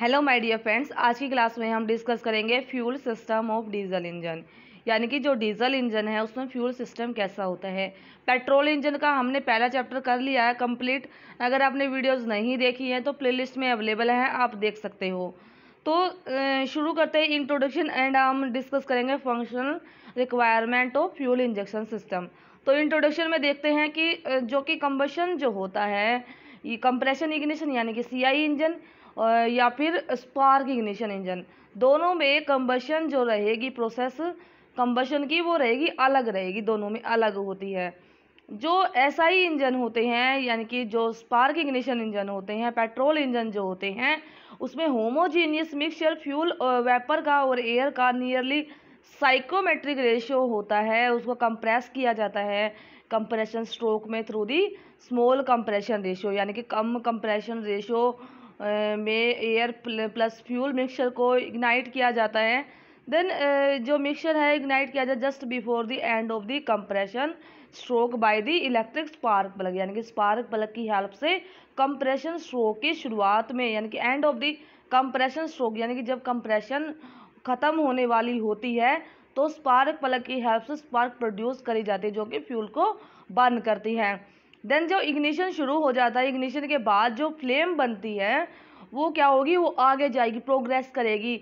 hello my dear friends आज की class में हम डिस्कस करेंगे fuel system of diesel engine यानी कि जो डीजल इंजन है उसमें फ्यूल सिस्टम कैसा होता है पेट्रोल इंजन का हमने पहला चैप्टर कर लिया है कंप्लीट अगर आपने वीडियोस नहीं देखी हैं तो प्लेलिस्ट में अवेलेबल है आप देख सकते हो तो शुरू करते हैं इंट्रोडक्शन एंड हम डिस्कस करेंगे functional requirement of fuel injection system तो इंट्रोडक्शन में देखते हैं कि जो कि कंबशन जो होता है कंप्रेशन इग्निशन यानी कि सीआई इंजन या फिर स्पार्क इग्निशन इंजन दोनों में कम्बशन जो रहेगी प्रोसेस कम्बशन की वो रहेगी अलग रहेगी दोनों में अलग होती है जो एस ही इंजन होते हैं यानी कि जो स्पार्क इग्निशन इंजन होते हैं पेट्रोल इंजन जो होते हैं उसमें होमोजीनियस मिक्सचर फ्यूल वेपर का और एयर का नियरली साइकोमेट्रिक रेशियो होता है उसको कंप्रेस किया जाता है कंप्रेशन स्ट्रोक में through the small compression ratio यानी कि कम कंप्रेशन रेशियो में एयर प्लस फ्यूल मिक्सचर को इग्नाइट किया जाता है देन जो मिक्सचर है इग्नाइट किया जाता है just before the end of the compression stroke by the electric spark plug यानी कि स्पार्क प्लग की हेल्प से कंप्रेशन स्ट्रोक की शुरुआत में यानी कि end of the compression stroke यानी कि जब कंप्रेशन ख़त्म होने वाली होती है तो स्पार्क प्लग की हेल्प से स्पार्क प्रोड्यूस करी जाती है जो कि फ्यूल को बर्न करती है देन जो इग्निशन शुरू हो जाता है इग्निशन के बाद जो फ्लेम बनती है वो क्या होगी वो आगे जाएगी प्रोग्रेस करेगी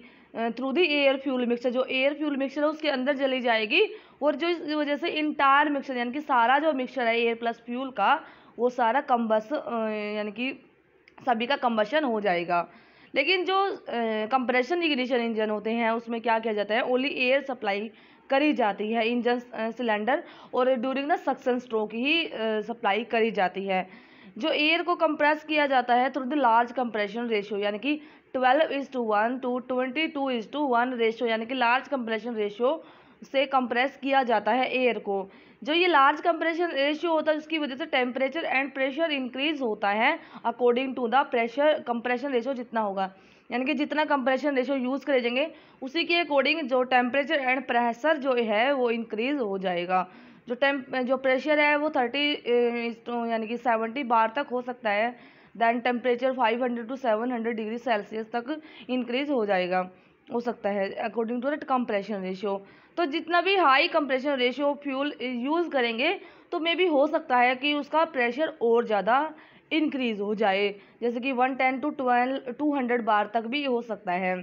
through the air fuel mixer जो एयर फ्यूल मिक्सर है उसके अंदर चली जाएगी और जो इस वजह से इंटायर मिक्सर यानी कि सारा जो मिक्सर है एयर प्लस फ्यूल का वो सारा कम्बस यानी कि सभी का कम्बशन हो जाएगा लेकिन जो कंप्रेशन इग्निशन इंजन होते हैं उसमें क्या किया जाता है ओनली एयर सप्लाई करी जाती है इंजन सिलेंडर और ड्यूरिंग द सक्सन स्ट्रोक ही सप्लाई करी जाती है जो एयर को कंप्रेस किया जाता है through the large compression ratio यानी कि twelve is to one to twenty two is to one ratio यानी कि लार्ज कंप्रेशन रेशियो से कंप्रेस किया जाता है एयर को जो ये लार्ज कंप्रेशन रेशियो होता है उसकी वजह से टेम्परेचर एंड प्रेशर इंक्रीज होता है according to the pressure compression ratio जितना होगा यानी कि जितना कंप्रेशन रेशो यूज़ करे जाएंगे उसी के अकॉर्डिंग जो टेम्परेचर एंड प्रेशर जो है वो इंक्रीज़ हो जाएगा जो टेम्प जो प्रेशर है वो थर्टी तो यानी कि सेवेंटी बार तक हो सकता है than temperature five hundred to seven hundred degree Celsius तक इंक्रीज़ हो जाएगा हो सकता है according to that compression ratio तो जितना भी high compression ratio fuel use करेंगे तो मे भी हो सकता है कि उसका प्रेशर और ज़्यादा इनक्रीज़ हो जाए जैसे कि one ten to twelve to hundred bar तक भी हो सकता है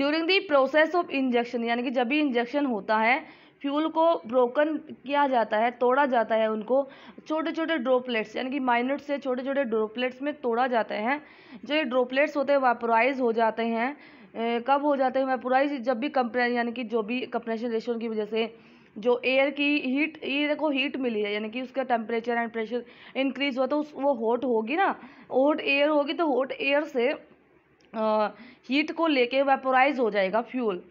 during the process of injection यानी कि जब भी इंजेक्शन होता है फ्यूल को ब्रोकन किया जाता है तोड़ा जाता है उनको छोटे छोटे ड्रॉपलेट्स यानी कि माइनट से छोटे छोटे ड्रोपलेट्स में तोड़ा जाता है जो ये ड्रॉपलेट्स होते हैं वापोराइज हो जाते हैं कब हो जाते हैं वेपोराइज जब भी कंप्रे यानी कि जो भी कंप्रेशन रेशन की वजह से जो एयर की हीट ये को हीट मिली है यानी कि उसका टेम्परेचर एंड प्रेशर इंक्रीज हुआ तो उस वो हॉट होगी ना हॉट एयर होगी तो हॉट एयर से हीट को लेके वेपोराइज हो जाएगा फ्यूल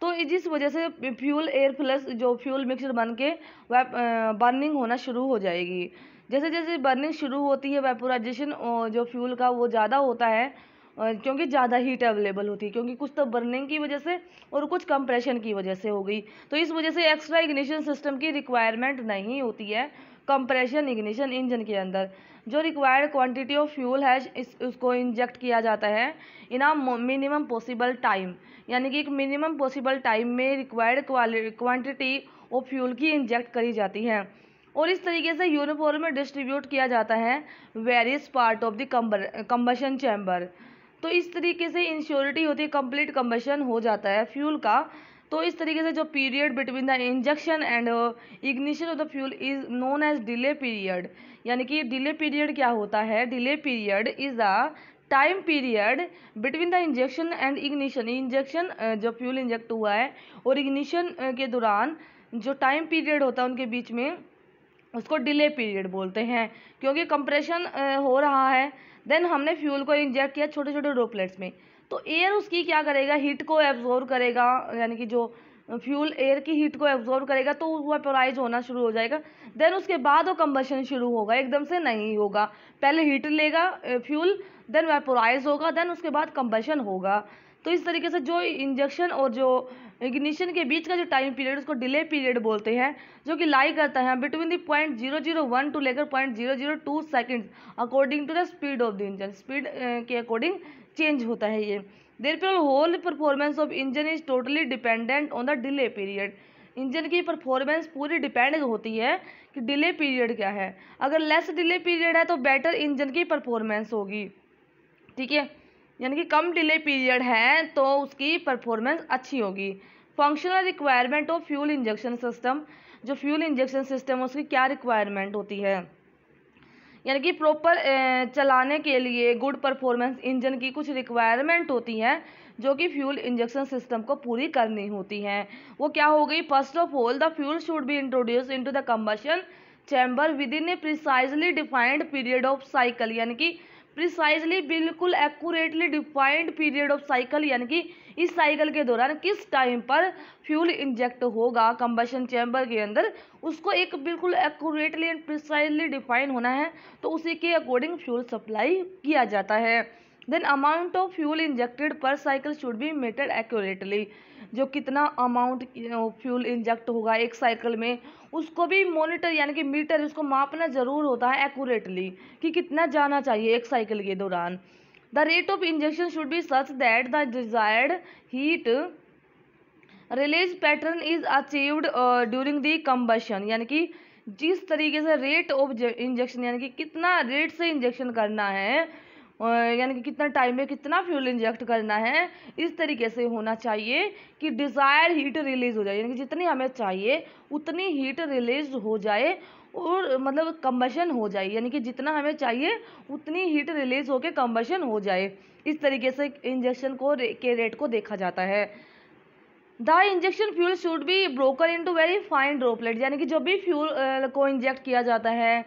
तो जिस वजह से फ्यूल एयर प्लस जो फ्यूल मिक्सर बन के बर्निंग होना शुरू हो जाएगी जैसे जैसे बर्निंग शुरू होती है वेपोराइजेशन जो फ्यूल का वो ज़्यादा होता है क्योंकि ज़्यादा हीट अवेलेबल होती है क्योंकि कुछ तो बर्निंग की वजह से और कुछ कंप्रेशन की वजह से हो गई तो इस वजह से एक्स्ट्रा इग्निशन सिस्टम की रिक्वायरमेंट नहीं होती है कंप्रेशन इग्निशन इंजन के अंदर जो रिक्वायर्ड क्वांटिटी ऑफ फ्यूल है इस उसको इंजेक्ट किया जाता है in a minimum possible time यानी कि एक मिनिमम पॉसिबल टाइम में रिक्वायर्ड क्वांटिटी ऑफ फ्यूल की इंजेक्ट करी जाती है और इस तरीके से यूनिफॉर्म में डिस्ट्रीब्यूट किया जाता है various part of the combustion chamber तो इस तरीके से इंश्योरिटी होती है कंप्लीट कम्बशन हो जाता है फ्यूल का तो इस तरीके से जो period between the injection and ignition of the fuel is known as delay period यानी कि डिले पीरियड क्या होता है delay period is the time period between the injection and ignition injection जो फ्यूल इंजेक्ट हुआ है और इग्निशन uh, के दौरान जो टाइम पीरियड होता है उनके बीच में उसको डिले पीरियड बोलते हैं क्योंकि कंप्रेशन uh, हो रहा है देन हमने फ्यूल को इंजेक्ट किया छोटे छोटे ड्रोपलेट्स में तो एयर उसकी क्या करेगा हीट को एब्जॉर्व करेगा यानी कि जो फ्यूल एयर की हीट को एब्जॉर्व करेगा तो वो वेपोराइज होना शुरू हो जाएगा देन उसके बाद वो कम्बशन शुरू होगा एकदम से नहीं होगा पहले हीट लेगा फ्यूल देन वेपोराइज होगा देन उसके बाद कम्बशन होगा तो इस तरीके से जो इंजेक्शन और जो इग्निशन के बीच का जो टाइम पीरियड उसको डिले पीरियड बोलते हैं जो कि लाई करता है between the point zero zero one two लेकर point zero zero two second according to the speed of the engine speed के अकॉर्डिंग चेंज होता है ये देर पे whole performance of engine is totally dependent on the delay period engine की performance पूरी depend होती है कि डिले पीरियड क्या है अगर लेस डिले पीरियड है तो बेटर इंजन की परफॉर्मेंस होगी ठीक है यानी कि कम डिले पीरियड है तो उसकी परफॉर्मेंस अच्छी होगी functional requirement of fuel injection system जो फ्यूल इंजेक्शन सिस्टम है उसकी क्या रिक्वायरमेंट होती है यानी कि प्रॉपर चलाने के लिए गुड परफॉर्मेंस इंजन की कुछ रिक्वायरमेंट होती है जो कि फ्यूल इंजेक्शन सिस्टम को पूरी करनी होती है वो क्या हो गई first of all the fuel should be introduce into the combustion chamber within a precisely defined period of cycle यानी कि प्रिसाइजली बिल्कुल accurately defined period of cycle यानी कि इस साइकिल के दौरान किस टाइम पर फ्यूल इंजेक्ट होगा कंबशन चैम्बर के अंदर उसको एक बिल्कुल एक्यूरेटली एंड प्रिसाइजली डिफाइन होना है तो उसी के अकॉर्डिंग फ्यूल सप्लाई किया जाता है then amount of fuel injected per cycle should be metered accurately जो कितना अमाउंट फ्यूल इंजेक्ट होगा एक साइकिल में उसको भी मोनिटर यानी कि मीटर उसको मापना ज़रूर होता है एक्यूरेटली कि कितना जाना चाहिए एक साइकिल के दौरान the rate of injection should be such that the desired heat release pattern is achieved during the combustion यानी कि जिस तरीके से रेट ऑफ इंजेक्शन यानी कि कितना रेट से इंजेक्शन करना है यानी कि कितना टाइम में कितना फ्यूल इंजेक्ट करना है इस तरीके से होना चाहिए कि डिज़ायर हीट रिलीज हो जाए यानी कि जितनी हमें चाहिए उतनी हीट रिलीज हो जाए और मतलब कम्बशन हो जाए यानी कि जितना हमें चाहिए उतनी हीट रिलीज होकर कम्बशन हो जाए इस तरीके से इंजेक्शन को के रेट को देखा जाता है the injection fuel should be broken into very fine droplet यानी कि जो भी फ्यूल को इंजेक्ट किया जाता है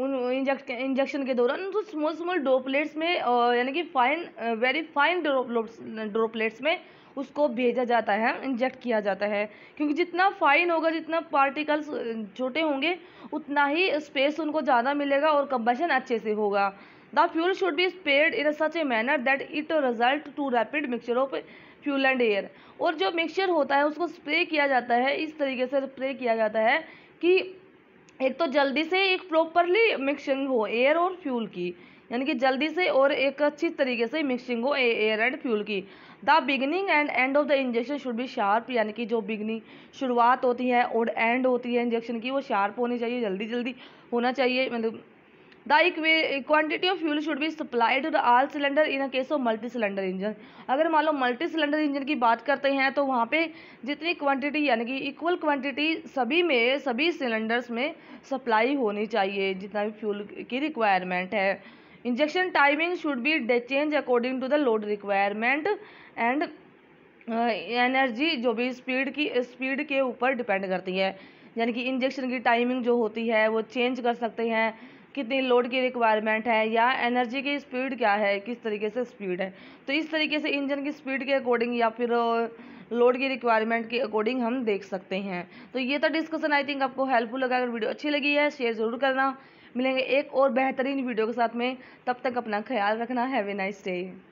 उन इंजेक्शन के दौरान उनको स्मॉल स्मॉल ड्रोपलेट्स में यानी कि फाइन वेरी फाइन ड्रोपलेट्स में उसको भेजा जाता है इंजेक्ट किया जाता है क्योंकि जितना फाइन होगा जितना पार्टिकल्स छोटे होंगे उतना ही स्पेस उनको ज़्यादा मिलेगा और कंबेशन अच्छे से होगा the fuel should be spread in such a manner that it result to rapid mixture of fuel and air और जो मिक्सचर होता है उसको स्प्रे किया जाता है इस तरीके से स्प्रे किया जाता है कि एक तो जल्दी से एक प्रॉपरली मिक्सिंग हो एयर और फ्यूल की यानी कि जल्दी से और एक अच्छी तरीके से मिक्सिंग हो एयर एंड फ्यूल की the beginning and end of the injection should be sharp यानी कि जो बिगनिंग शुरुआत होती है और एंड होती है इंजेक्शन की वो शार्प होनी चाहिए जल्दी जल्दी होना चाहिए मतलब the quantity of fuel should be supplied to all cylinder in case of multi cylinder engine अगर मान लो मल्टी सिलेंडर इंजन की बात करते हैं तो वहाँ पे जितनी क्वांटिटी यानी कि इक्वल क्वांटिटी सभी में सभी सिलेंडर्स में सप्लाई होनी चाहिए जितना भी फ्यूल की रिक्वायरमेंट है injection timing should be change according to the load requirement and energy जो भी स्पीड की स्पीड के ऊपर डिपेंड करती है यानी कि इंजेक्शन की टाइमिंग जो होती है वो चेंज कर सकते हैं कितनी लोड की रिक्वायरमेंट है या एनर्जी की स्पीड क्या है किस तरीके से स्पीड है तो इस तरीके से इंजन की स्पीड के अकॉर्डिंग या फिर लोड की रिक्वायरमेंट के अकॉर्डिंग हम देख सकते हैं तो ये तो डिस्कशन आई थिंक आपको हेल्पफुल लगा अगर वीडियो अच्छी लगी है शेयर ज़रूर करना मिलेंगे एक और बेहतरीन वीडियो के साथ में तब तक अपना ख्याल रखना हैवे नाइस डे